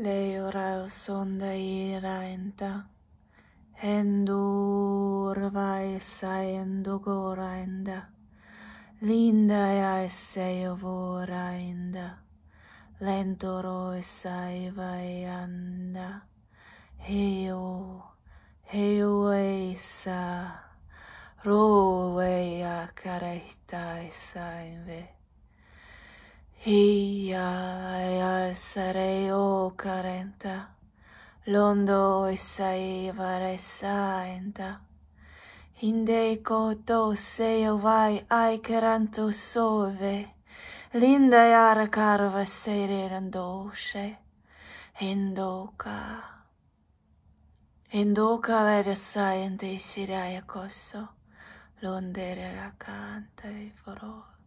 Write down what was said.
Leuraus sonda irainta, hendur vaissaendu gorainda, linda jaissejo vuorainda, lentoroissa ei vaianda, e heiu, heiu eissa, ruuveja kärehtaisainve. Hiia ja sare carenta londo e sai vare saenta inde co to sei o vai ai caranto sove linda e ara caro va sere randosce, endoca endoca vede saenta e sirai e cosso londere la canta e foror